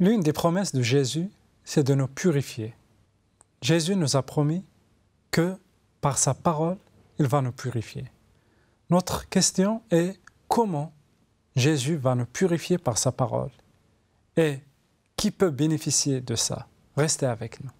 L'une des promesses de Jésus, c'est de nous purifier. Jésus nous a promis que par sa parole, il va nous purifier. Notre question est comment Jésus va nous purifier par sa parole et qui peut bénéficier de ça Restez avec nous.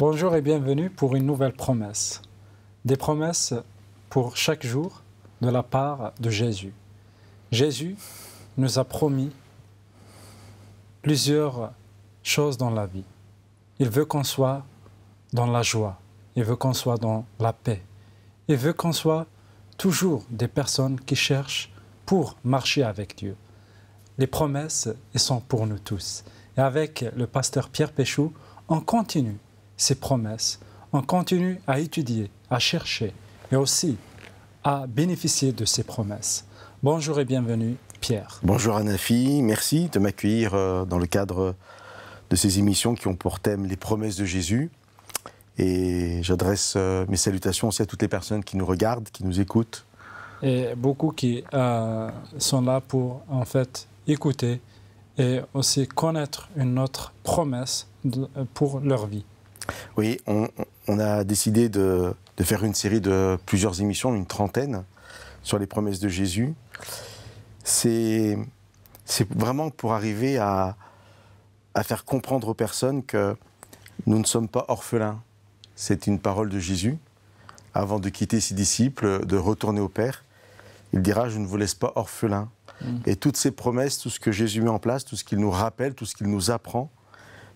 Bonjour et bienvenue pour une nouvelle promesse. Des promesses pour chaque jour de la part de Jésus. Jésus nous a promis plusieurs choses dans la vie. Il veut qu'on soit dans la joie, il veut qu'on soit dans la paix, il veut qu'on soit toujours des personnes qui cherchent pour marcher avec Dieu. Les promesses, elles sont pour nous tous. Et avec le pasteur Pierre Péchou, on continue ses promesses, on continue à étudier, à chercher et aussi à bénéficier de ses promesses. Bonjour et bienvenue, Pierre. Bonjour, Anafi. Merci de m'accueillir euh, dans le cadre de ces émissions qui ont pour thème les promesses de Jésus. Et j'adresse euh, mes salutations aussi à toutes les personnes qui nous regardent, qui nous écoutent. Et beaucoup qui euh, sont là pour, en fait, écouter et aussi connaître une autre promesse pour leur vie. Oui, on, a décidé de, faire une série de plusieurs émissions, une trentaine, sur les promesses de Jésus. C'est vraiment pour arriver à, faire comprendre aux personnes que nous ne sommes pas orphelins. C'est une parole de Jésus. Avant de quitter ses disciples, de retourner au Père, il dira, je ne vous laisse pas orphelins. Mm. Et toutes ces promesses, tout ce que Jésus met en place, tout ce qu'il nous rappelle, tout ce qu'il nous apprend,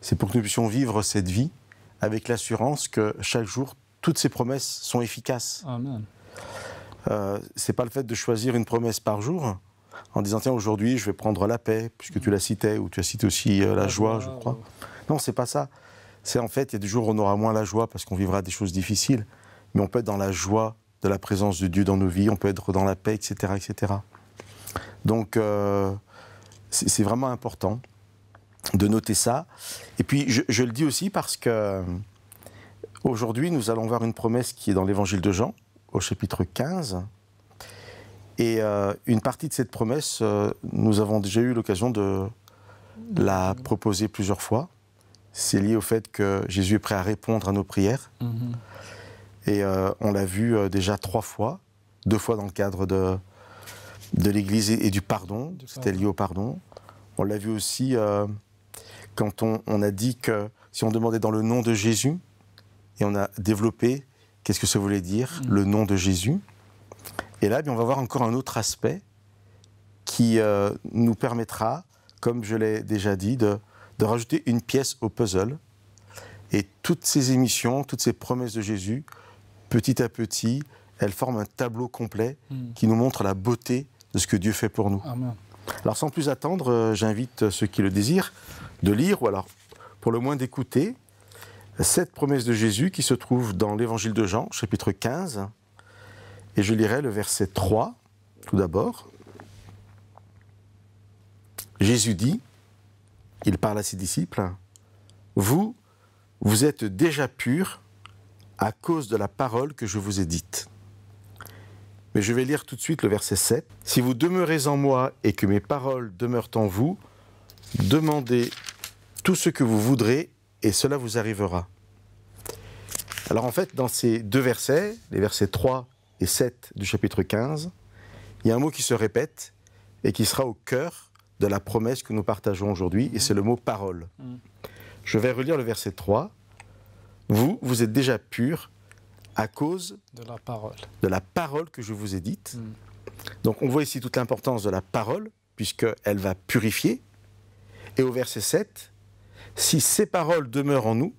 c'est pour que nous puissions vivre cette vie avec l'assurance que chaque jour, toutes ces promesses sont efficaces. Amen. Euh, c'est pas le fait de choisir une promesse par jour en disant tiens aujourd'hui je vais prendre la paix puisque tu la citais ou tu as cité aussi euh, la, joie, je crois. Non, c'est pas ça. C'est en fait il y a des jours où on aura moins la joie parce qu'on vivra des choses difficiles, mais on peut être dans la joie de la présence de Dieu dans nos vies, on peut être dans la paix, etc., etc. Donc euh, c'est vraiment important de noter ça. Et puis, je, le dis aussi parce que euh, aujourd'hui, nous allons voir une promesse qui est dans l'évangile de Jean, au chapitre 15. Et euh, une partie de cette promesse, euh, nous avons déjà eu l'occasion de la proposer plusieurs fois. C'est lié au fait que Jésus est prêt à répondre à nos prières. Mhm. Et on l'a vu déjà trois fois, deux fois dans le cadre de, de l'Église et du pardon, c'était lié au pardon. On l'a vu aussi quand on, a dit que si on demandait dans le nom de Jésus, et on a développé qu'est-ce que ça voulait dire, mm. le nom de Jésus. Et là, eh bien, on va voir encore un autre aspect qui euh, nous permettra, comme je l'ai déjà dit, de, rajouter une pièce au puzzle. Et toutes ces émissions, toutes ces promesses de Jésus, petit à petit, elles forment un tableau complet mm. qui nous montre la beauté de ce que Dieu fait pour nous. Alors sans plus attendre, euh, j'invite ceux qui le désirent de lire, ou alors pour le moins d'écouter, cette promesse de Jésus qui se trouve dans l'évangile de Jean, chapitre 15, et je lirai le verset 3 tout d'abord. Jésus dit, il parle à ses disciples, Vous, vous êtes déjà purs à cause de la parole que je vous ai dite. Mais je vais lire tout de suite le verset 7. Si vous demeurez en moi et que mes paroles demeurent en vous, demandez tout ce que vous voudrez et cela vous arrivera. Alors en fait, dans ces deux versets, les versets 3 et 7 du chapitre 15, il y a un mot qui se répète et qui sera au cœur de la promesse que nous partageons aujourd'hui, et c'est le mot parole. Mm. Je vais relire le verset 3. Vous, vous êtes déjà pur à cause de la parole, de la parole que je vous ai dite. Mm. Donc on voit ici toute l'importance de la parole, puisqu'elle va purifier. Et au verset 7, si ces paroles demeurent en nous,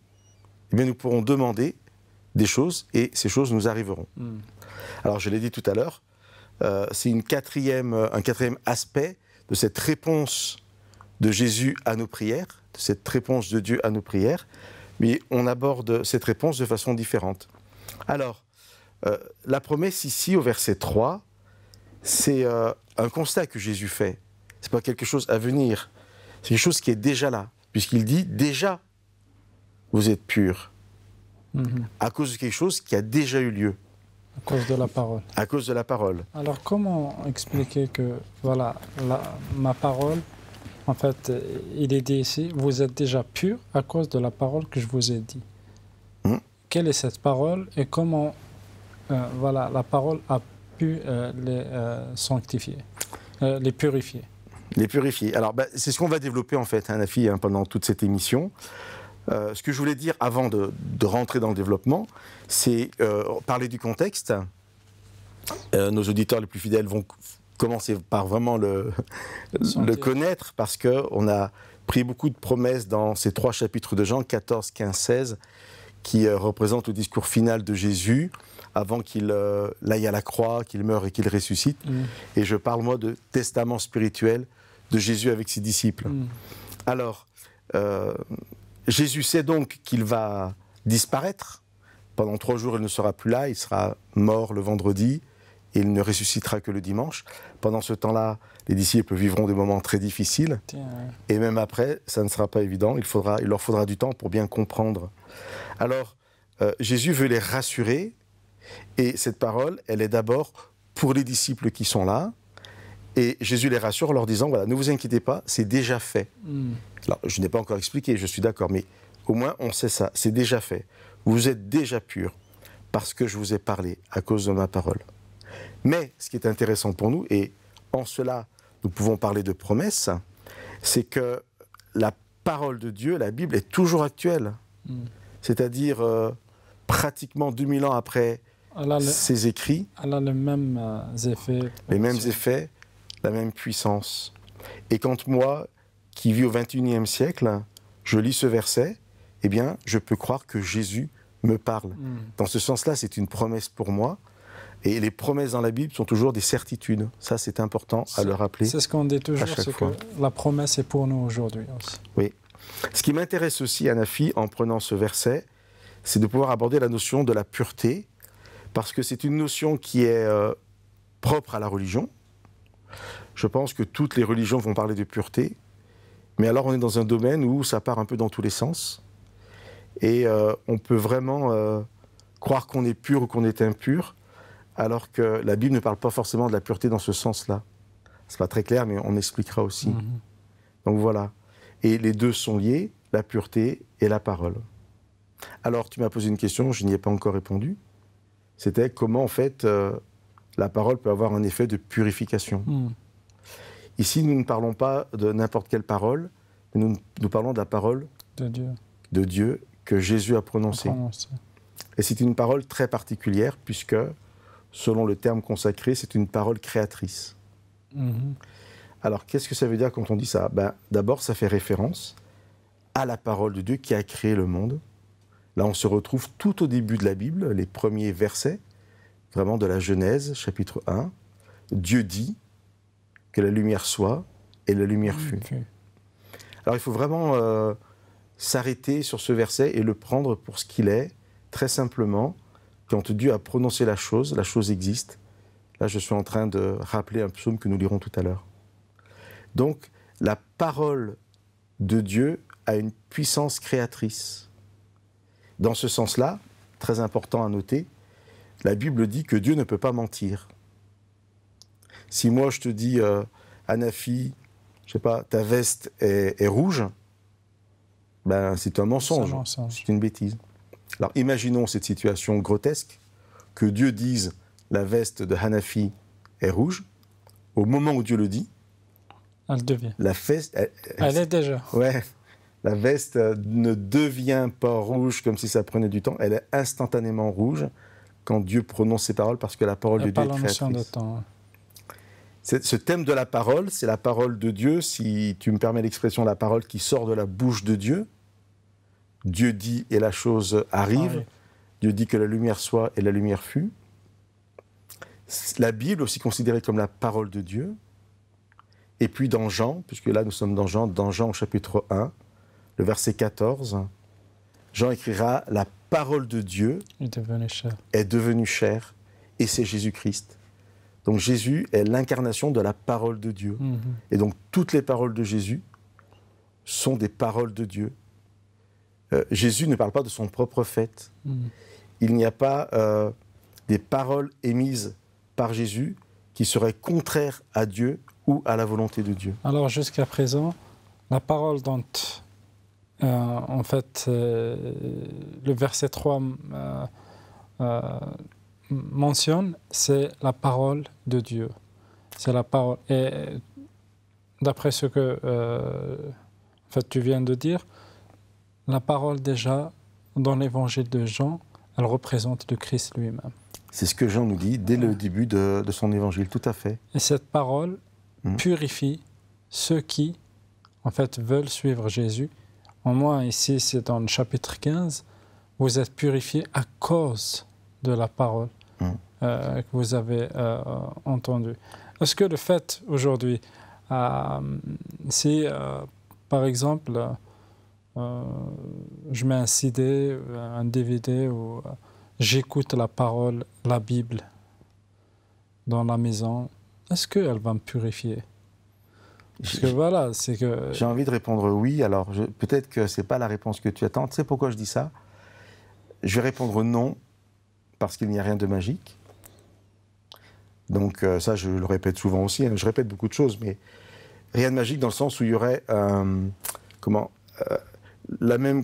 eh nous pourrons demander des choses et ces choses nous arriveront. Hmm. Alors je l'ai dit tout à l'heure, euh, c'est une euh, un quatrième aspect de cette réponse de Jésus à nos prières, de cette réponse de Dieu à nos prières, mais on aborde cette réponse de façon différente. Alors, euh, la promesse ici au verset 3, c'est un constat que Jésus fait. C'est pas quelque chose à venir, c'est quelque chose qui est déjà là puisqu'il dit déjà, vous êtes pur, mhm. à cause de quelque chose qui a déjà eu lieu. À cause de la parole. À cause de la parole. Alors comment expliquer que, voilà, ma parole, en fait, euh, il est dit ici, vous êtes déjà pur à cause de la parole que je vous ai dit. Hmm. Quelle est cette parole et comment, euh, voilà, la parole a pu euh, les sanctifier, les purifier les purifier. Alors, bah, c'est ce qu'on va développer en fait, Nafi, hein, hein, pendant toute cette émission. Euh, ce que je voulais dire avant de, rentrer dans le développement, c'est euh, parler du contexte. Euh, nos auditeurs les plus fidèles vont commencer par vraiment le, connaître parce qu'on a pris beaucoup de promesses dans ces trois chapitres de Jean, 14, 15, 16, qui représentent le discours final de Jésus avant qu'il aille à la croix, qu'il meure et qu'il ressuscite. Mm. Et je parle, moi, de testament spirituel de Jésus avec ses disciples. Hmm. Alors, euh, Jésus sait donc qu'il va disparaître. Pendant trois jours, il ne sera plus là, il sera mort le vendredi, et il ne ressuscitera que le dimanche. Pendant ce temps-là, les disciples vivront des moments très difficiles, et même après, ça ne sera pas évident, il, faudra, il leur faudra du temps pour bien comprendre. Alors, euh, Jésus veut les rassurer, et cette parole, elle est d'abord pour les disciples qui sont là, et Jésus les rassure en leur disant, voilà, ne vous inquiétez pas, c'est déjà fait. Hmm. Alors, je n'ai pas encore expliqué, je suis d'accord, mais au moins on sait ça, c'est déjà fait. Vous êtes déjà pur parce que je vous ai parlé à cause de ma parole. Mais ce qui est intéressant pour nous, et en cela nous pouvons parler de promesse, c'est que la parole de Dieu, la Bible, est toujours actuelle. Hmm. C'est-à-dire euh, pratiquement 2000 ans après ses écrits. Elle a les mêmes euh, effets. Les mêmes effets, la même puissance. Et quand moi, qui vis au 21e siècle, je lis ce verset, eh bien, je peux croire que Jésus me parle. Hmm. Dans ce sens-là, c'est une promesse pour moi. Et les promesses dans la Bible sont toujours des certitudes. Ça, c'est important à le rappeler. C'est ce qu'on dit toujours, c'est la promesse est pour nous aujourd'hui Oui. Ce qui m'intéresse aussi, Anafi, en prenant ce verset, c'est de pouvoir aborder la notion de la pureté, parce que c'est une notion qui est euh, propre à la religion, je pense que toutes les religions vont parler de pureté, mais alors on est dans un domaine où ça part un peu dans tous les sens, et euh, on peut vraiment euh, croire qu'on est pur ou qu'on est impur, alors que la Bible ne parle pas forcément de la pureté dans ce sens-là. Ce n'est pas très clair, mais on expliquera aussi. Mhm. Donc voilà. Et les deux sont liés, la pureté et la parole. Alors, tu m'as posé une question, je n'y ai pas encore répondu. C'était comment, en fait, euh, la parole peut avoir un effet de purification. Hmm. Ici, nous ne parlons pas de n'importe quelle parole, nous, parlons de la parole de Dieu, que Jésus a prononcée. Et c'est une parole très particulière, puisque, selon le terme consacré, c'est une parole créatrice. Mhm. Alors, qu'est-ce que ça veut dire quand on dit ça ben, D'abord, ça fait référence à la parole de Dieu qui a créé le monde. Là, on se retrouve tout au début de la Bible, les premiers versets vraiment de la Genèse, chapitre 1. Dieu dit que la lumière soit et la lumière fut. Alors il faut vraiment euh, s'arrêter sur ce verset et le prendre pour ce qu'il est, très simplement. Quand Dieu a prononcé la chose, la chose existe. Là, je suis en train de rappeler un psaume que nous lirons tout à l'heure. Donc, la parole de Dieu a une puissance créatrice. Dans ce sens-là, très important à noter, la Bible dit que Dieu ne peut pas mentir. Si moi je te dis, Hanafi, euh, Anafi, je sais pas, ta veste est, rouge, ben, c'est un mensonge, c'est une bêtise. Alors imaginons cette situation grotesque, que Dieu dise la veste de Hanafi est rouge, au moment où Dieu le dit, elle devient. La veste, elle, est déjà. Ouais, la veste euh, ne devient pas rouge comme si ça prenait du temps, elle est instantanément rouge quand Dieu prononce ses paroles, parce que la parole de Dieu est créatrice. De temps. Hein. ce thème de la parole, c'est la parole de Dieu, si tu me permets l'expression, la parole qui sort de la bouche de Dieu. Dieu dit et la chose arrive. Ah Dieu dit que la lumière soit et la lumière fut. La Bible aussi considérée comme la parole de Dieu. Et puis dans Jean, puisque là nous sommes dans Jean, dans Jean au chapitre 1, le verset 14, Jean écrira la la parole de Dieu est devenue chère. et c'est Jésus-Christ. Donc Jésus est l'incarnation de la parole de Dieu. Mhm. Et donc toutes les paroles de Jésus sont des paroles de Dieu. Euh, Jésus ne parle pas de son propre fait. Mhm. Il n'y a pas euh, des paroles émises par Jésus qui seraient contraires à Dieu ou à la volonté de Dieu. Alors jusqu'à présent, la parole dont euh, en fait, euh, le verset 3 euh, mentionne, c'est la parole de Dieu. C'est la parole. Et d'après ce que en fait, tu viens de dire, la parole déjà dans l'évangile de Jean, elle représente le Christ lui-même. C'est ce que Jean nous dit dès le début de, son évangile, tout à fait. Et cette parole hmm. purifie ceux qui, en fait, veulent suivre Jésus en moi, ici, c'est dans le chapitre 15, vous êtes purifiés à cause de la parole mm. euh, que vous avez euh, entendue. Est-ce que le fait aujourd'hui, euh, si par exemple, je mets un CD, un DVD, ou j'écoute la parole, la Bible, dans la maison, est-ce qu'elle va me purifier voilà, c'est que. J'ai envie de répondre oui. Alors peut-être que ce n'est pas la réponse que tu attends. C'est pourquoi je dis ça Je vais répondre non parce qu'il n'y a rien de magique. Donc euh, ça, je le répète souvent aussi. Hein. Je répète beaucoup de choses, mais rien de magique dans le sens où il y aurait euh, comment euh, la même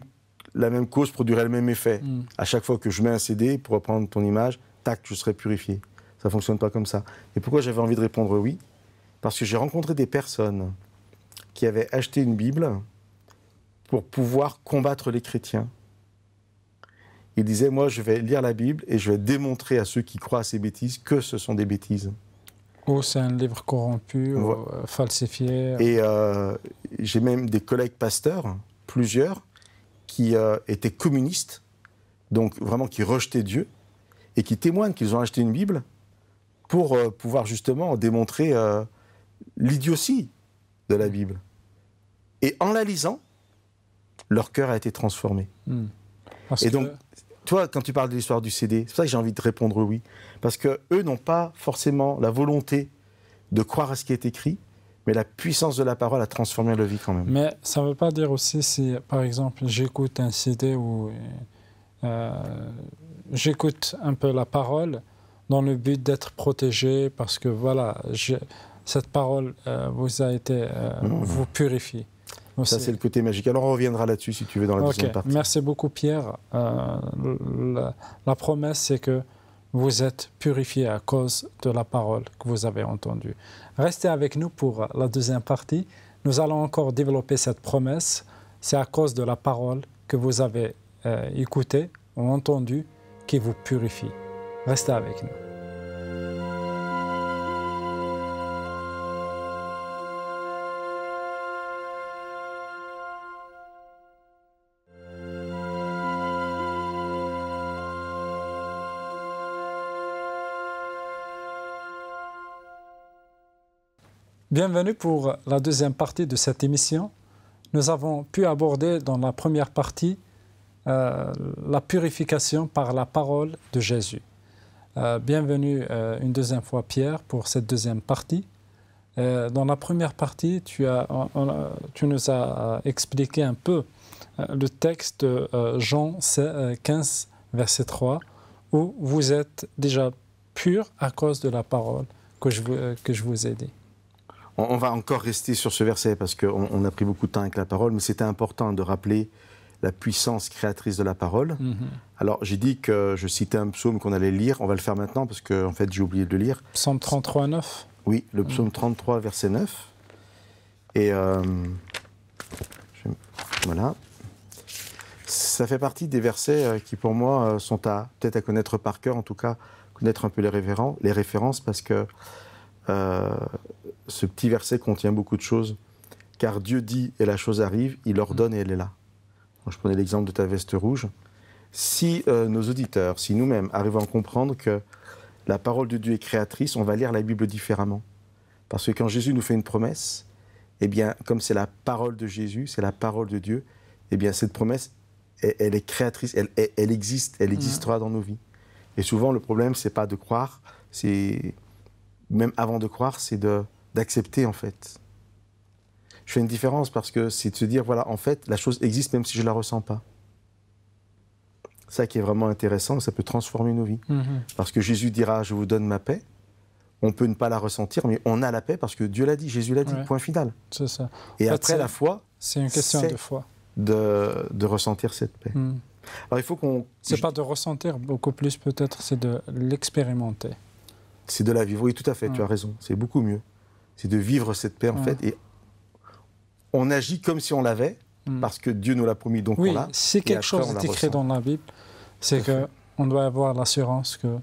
la même cause produirait le même effet. Hmm. À chaque fois que je mets un CD pour reprendre ton image, tac, je serais purifié. Ça fonctionne pas comme ça. Et pourquoi j'avais envie de répondre oui parce que j'ai rencontré des personnes qui avaient acheté une Bible pour pouvoir combattre les chrétiens. Ils disaient, moi, je vais lire la Bible et je vais démontrer à ceux qui croient à ces bêtises que ce sont des bêtises. Oh, c'est un livre corrompu, euh, falsifié. Et euh, j'ai même des collègues pasteurs, plusieurs, qui euh, étaient communistes, donc vraiment qui rejetaient Dieu, et qui témoignent qu'ils ont acheté une Bible pour pouvoir justement démontrer l'idiotie de la Bible. Et en la lisant, leur cœur a été transformé. Hmm. Et donc, toi, quand tu parles de l'histoire du CD, c'est pour ça que j'ai envie de répondre oui. Parce qu'eux n'ont pas forcément la volonté de croire à ce qui est écrit, mais la puissance de la parole a transformé leur vie quand même. Mais ça ne veut pas dire aussi si, par exemple, j'écoute un CD ou euh, j'écoute un peu la parole dans le but d'être protégé, parce que voilà, cette parole euh, vous a été, euh, mmh. vous purifie. Ça, c'est le côté magique. Alors, on reviendra là-dessus, si tu veux, dans la deuxième partie. Merci beaucoup, Pierre. Euh, la, la, promesse, c'est que vous êtes purifié à cause de la parole que vous avez entendue. Restez avec nous pour la deuxième partie. Nous allons encore développer cette promesse. C'est à cause de la parole que vous avez écoutée ou entendue qui vous purifie. Restez avec nous. Bienvenue pour la deuxième partie de cette émission. Nous avons pu aborder dans la première partie euh, la purification par la parole de Jésus. Euh, bienvenue euh, une deuxième fois Pierre pour cette deuxième partie. dans la première partie, tu, nous as expliqué un peu le texte de Jean 15, verset 3, où vous êtes déjà pur à cause de la parole que je, que je vous ai dit on, va encore rester sur ce verset parce qu'on on a pris beaucoup de temps avec la parole, mais c'était important de rappeler la puissance créatrice de la parole. Mhm. Alors, j'ai dit que je citais un psaume qu'on allait lire. On va le faire maintenant parce que en fait, j'ai oublié de lire. Psaume 33, 9 Oui, le mhm. psaume 33, verset 9. Et euh, voilà. Ça fait partie des versets euh, qui, pour moi, euh, sont à peut-être à connaître par cœur, en tout cas, connaître un peu les, les références parce que euh, ce petit verset contient beaucoup de choses. Car Dieu dit et la chose arrive, il ordonne et elle est là. je prenais l'exemple de ta veste rouge. Si euh, nos auditeurs, si nous-mêmes arrivons à comprendre que la parole de Dieu est créatrice, on va lire la Bible différemment. Parce que quand Jésus nous fait une promesse, eh bien, comme c'est la parole de Jésus, c'est la parole de Dieu, eh bien, cette promesse, elle, est créatrice, elle, existe, elle mhm. existera dans nos vies. Et souvent, le problème, c'est pas de croire, c'est même avant de croire, c'est d'accepter en fait. Je fais une différence parce que c'est de se dire, voilà, en fait, la chose existe même si je ne la ressens pas. Ça qui est vraiment intéressant, ça peut transformer nos vies. Mhm. Parce que Jésus dira, je vous donne ma paix, on peut ne pas la ressentir, mais on a la paix parce que Dieu l'a dit, Jésus l'a dit, point final. C'est ça. Et après, la foi. C'est une question de foi. De, ressentir cette paix. Mhm. Alors il faut qu'on. C'est pas de ressentir beaucoup plus, peut-être, c'est de l'expérimenter. C'est de la vivre, oui, tout à fait, tu as raison. C'est beaucoup mieux. C'est de vivre cette paix, en fait. Et on agit comme si on l'avait, mm. parce que Dieu nous l'a promis, donc oui, on l'a. Si quelque chose est écrit dans la Bible, c'est qu'on doit avoir l'assurance que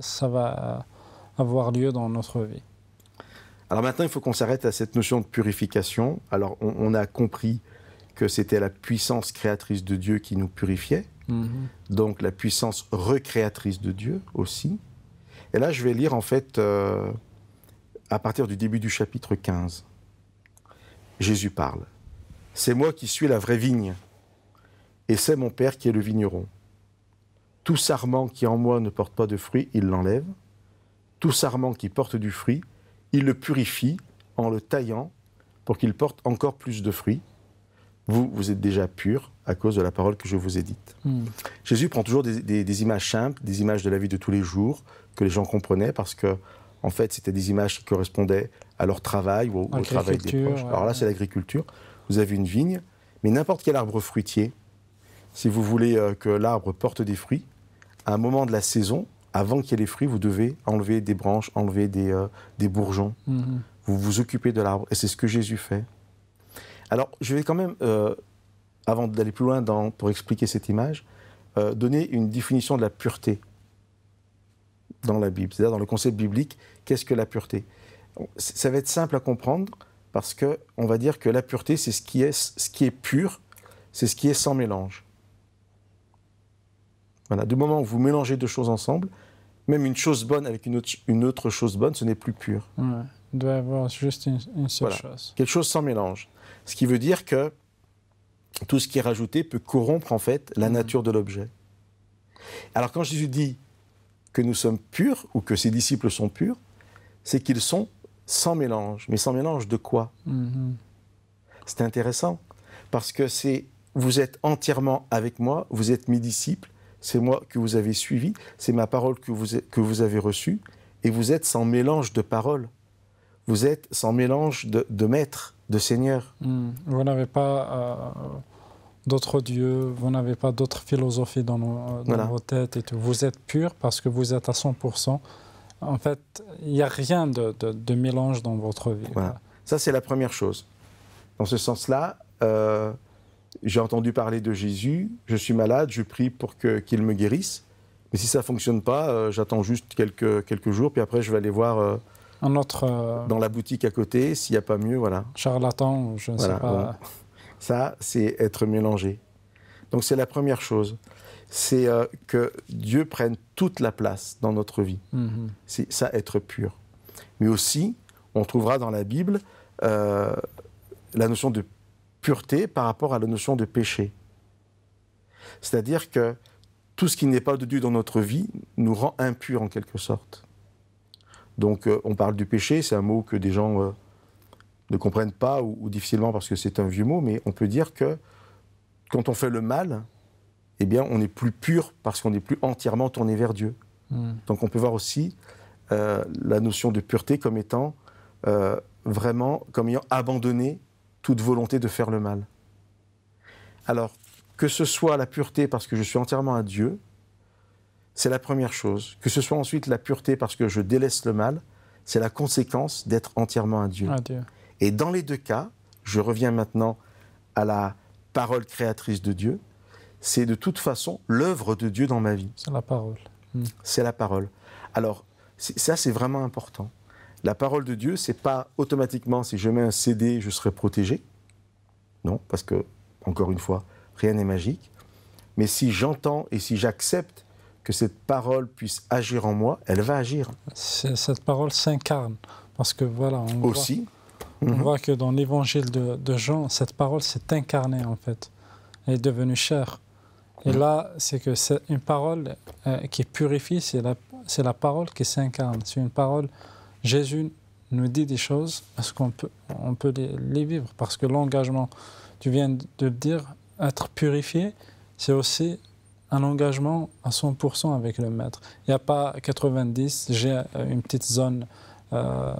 ça va avoir lieu dans notre vie. Alors maintenant, il faut qu'on s'arrête à cette notion de purification. Alors, on, a compris que c'était la puissance créatrice de Dieu qui nous purifiait, mhm. donc la puissance recréatrice de Dieu aussi. Et là, je vais lire en fait euh, à partir du début du chapitre 15. Jésus parle. C'est moi qui suis la vraie vigne, et c'est mon Père qui est le vigneron. Tout sarment qui en moi ne porte pas de fruit, il l'enlève. Tout sarment qui porte du fruit, il le purifie en le taillant pour qu'il porte encore plus de fruits vous, vous êtes déjà pur à cause de la parole que je vous ai dite. Hmm. Jésus prend toujours des, images simples, des images de la vie de tous les jours, que les gens comprenaient parce que, en fait, c'était des images qui correspondaient à leur travail ou au, travail des proches. Alors là, c'est l'agriculture. Vous avez une vigne, mais n'importe quel arbre fruitier, si vous voulez euh, que l'arbre porte des fruits, à un moment de la saison, avant qu'il y ait les fruits, vous devez enlever des branches, enlever des, euh, des bourgeons. Hmm. Vous vous occupez de l'arbre. Et c'est ce que Jésus fait. Alors, je vais quand même, euh, avant d'aller plus loin dans, pour expliquer cette image, euh, donner une définition de la pureté dans la Bible, c'est-à-dire dans le concept biblique, qu'est-ce que la pureté Ça va être simple à comprendre parce que on va dire que la pureté, c'est ce qui est, ce qui est pur, c'est ce qui est sans mélange. Voilà, du moment où vous mélangez deux choses ensemble, même une chose bonne avec une autre, chose bonne, ce n'est plus pur. Il doit y avoir juste une, seule chose. Quelque chose sans mélange. Ce qui veut dire que tout ce qui est rajouté peut corrompre en fait la mhm. nature de l'objet. Alors quand Jésus dit que nous sommes purs ou que ses disciples sont purs, c'est qu'ils sont sans mélange. Mais sans mélange de quoi mhm. C'est intéressant parce que c'est vous êtes entièrement avec moi, vous êtes mes disciples, c'est moi que vous avez suivi, c'est ma parole que vous, que vous avez reçue, et vous êtes sans mélange de paroles, vous êtes sans mélange de, de maître, de Seigneur. Hmm. Vous n'avez pas euh, d'autres dieux, vous n'avez pas d'autres philosophies dans, vos têtes et Vous êtes pur parce que vous êtes à 100%. En fait, il n'y a rien de, mélange dans votre vie. Ça, c'est la première chose. Dans ce sens-là, euh, j'ai entendu parler de Jésus, je suis malade, je prie pour qu'il me guérisse. Mais si ça ne fonctionne pas, euh, j'attends juste quelques, quelques jours, puis après, je vais aller voir un euh, Dans la boutique à côté, s'il n'y a pas mieux, voilà. Charlatan, je ne sais pas. Ça, c'est être mélangé. Donc c'est la première chose c'est euh, que Dieu prenne toute la place dans notre vie. Mhm. C'est ça, être pur. Mais aussi, on trouvera dans la Bible euh, la notion de pureté par rapport à la notion de péché. C'est-à-dire que tout ce qui n'est pas de Dieu dans notre vie nous rend impurs en quelque sorte. Donc euh, on parle du péché, c'est un mot que des gens euh, ne comprennent pas ou, difficilement parce que c'est un vieux mot, mais on peut dire que quand on fait le mal, eh bien on est plus pur parce qu'on n'est plus entièrement tourné vers Dieu. Hmm. Donc on peut voir aussi euh, la notion de pureté comme étant vraiment, comme ayant abandonné toute volonté de faire le mal. Alors, que ce soit la pureté parce que je suis entièrement à Dieu, c'est la première chose. Que ce soit ensuite la pureté parce que je délaisse le mal, c'est la conséquence d'être entièrement à Dieu. Et dans les deux cas, je reviens maintenant à la parole créatrice de Dieu, c'est de toute façon l'œuvre de Dieu dans ma vie. C'est la parole. Hmm. C'est la parole. Alors, ça, c'est vraiment important. La parole de Dieu, c'est pas automatiquement si je mets un CD, je serai protégé. Non, parce que, encore une fois, rien n'est magique. Mais si j'entends et si j'accepte que cette parole puisse agir en moi, elle va agir. Cette parole s'incarne, parce que voilà, on aussi. Voit, on mhm. voit que dans l'évangile de, Jean, cette parole s'est incarnée en fait, elle est devenue chair. Et mhm. là, c'est que c'est une parole euh, qui purifie, c'est la, la parole qui s'incarne. C'est une parole. Jésus nous dit des choses parce qu'on peut, on peut les, les vivre. Parce que l'engagement, tu viens de le dire, être purifié, c'est aussi un engagement à 100% avec le maître. Il n'y a pas 90, j'ai euh, une petite zone euh,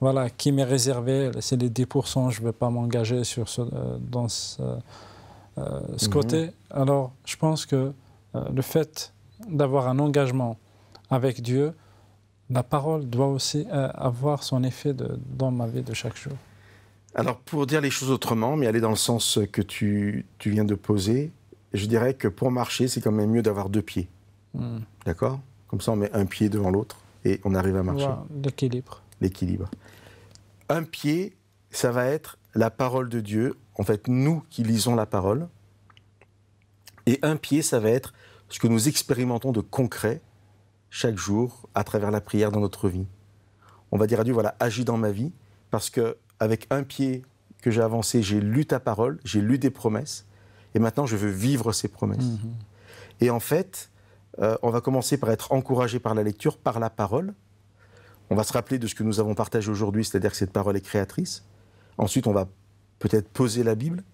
voilà, qui m'est réservée, c'est les 10%, je ne vais pas m'engager sur ce, euh, dans ce, mhm. côté. Alors, je pense que le fait d'avoir un engagement avec Dieu, la parole doit aussi avoir son effet dans ma vie de chaque jour. Alors, pour dire les choses autrement, mais aller dans le sens que tu viens de poser, je dirais que pour marcher, c'est quand même mieux d'avoir deux pieds. Hmm. D'accord Comme ça, on met un pied devant l'autre et on arrive à marcher. l'équilibre. L'équilibre. Un pied, ça va être la parole de Dieu. En fait, nous qui lisons la parole. Et un pied, ça va être ce que nous expérimentons de concret chaque jour à travers la prière dans notre vie. On va dire à Dieu, voilà, agis dans ma vie, parce que avec un pied que j'ai avancé, j'ai lu ta parole, j'ai lu des promesses, et maintenant je veux vivre ces promesses. Mhm. Et en fait, euh, on va commencer par être encouragé par la lecture, par la parole. On va se rappeler de ce que nous avons partagé aujourd'hui, c'est-à-dire que cette parole est créatrice. Ensuite, on va peut-être poser la Bible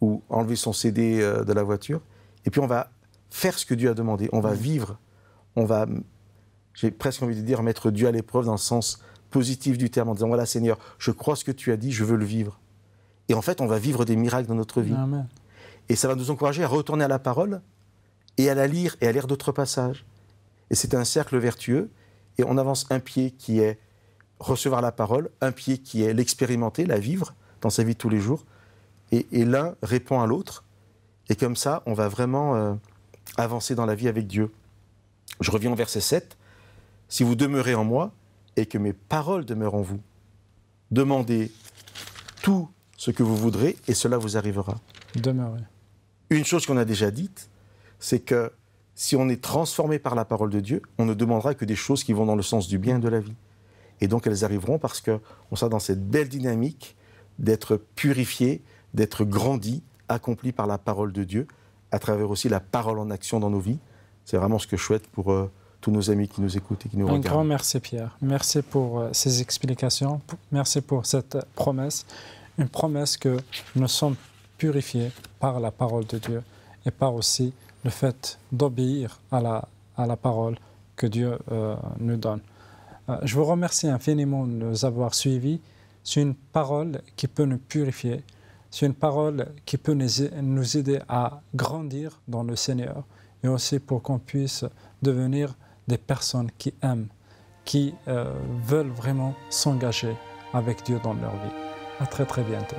ou enlever son CD euh, de la voiture. Et puis, on va faire ce que Dieu a demandé. On va mhm. vivre. On va, j'ai presque envie de dire, mettre Dieu à l'épreuve dans le sens positif du terme, en disant, voilà Seigneur, je crois ce que tu as dit, je veux le vivre. Et en fait, on va vivre des miracles dans notre vie. Amen. Et ça va nous encourager à retourner à la parole et à la lire et à lire d'autres passages. Et c'est un cercle vertueux. Et on avance un pied qui est recevoir la parole, un pied qui est l'expérimenter, la vivre dans sa vie de tous les jours. Et, l'un répond à l'autre. Et comme ça, on va vraiment euh, avancer dans la vie avec Dieu. Je reviens au verset 7. Si vous demeurez en moi et que mes paroles demeurent en vous, demandez tout ce que vous voudrez et cela vous arrivera. Demeurez. Une chose qu'on a déjà dite, c'est que si on est transformé par la parole de Dieu, on ne demandera que des choses qui vont dans le sens du bien de la vie. Et donc elles arriveront parce qu'on sera dans cette belle dynamique d'être purifié, d'être grandi, accompli par la parole de Dieu, à travers aussi la parole en action dans nos vies. C'est vraiment ce que je souhaite pour euh, tous nos amis qui nous écoutent et qui nous regardent. Un grand merci Pierre. Merci pour euh, ces explications. Merci pour cette promesse. Une promesse que nous sommes purifié par la parole de Dieu et par aussi le fait d'obéir à la, à la parole que Dieu euh, nous donne. Euh, je vous remercie infiniment de nous avoir suivis. C'est une parole qui peut nous purifier. C'est une parole qui peut nous aider à grandir dans le Seigneur et aussi pour qu'on puisse devenir des personnes qui aiment, qui euh, veulent vraiment s'engager avec Dieu dans leur vie. À très très bientôt.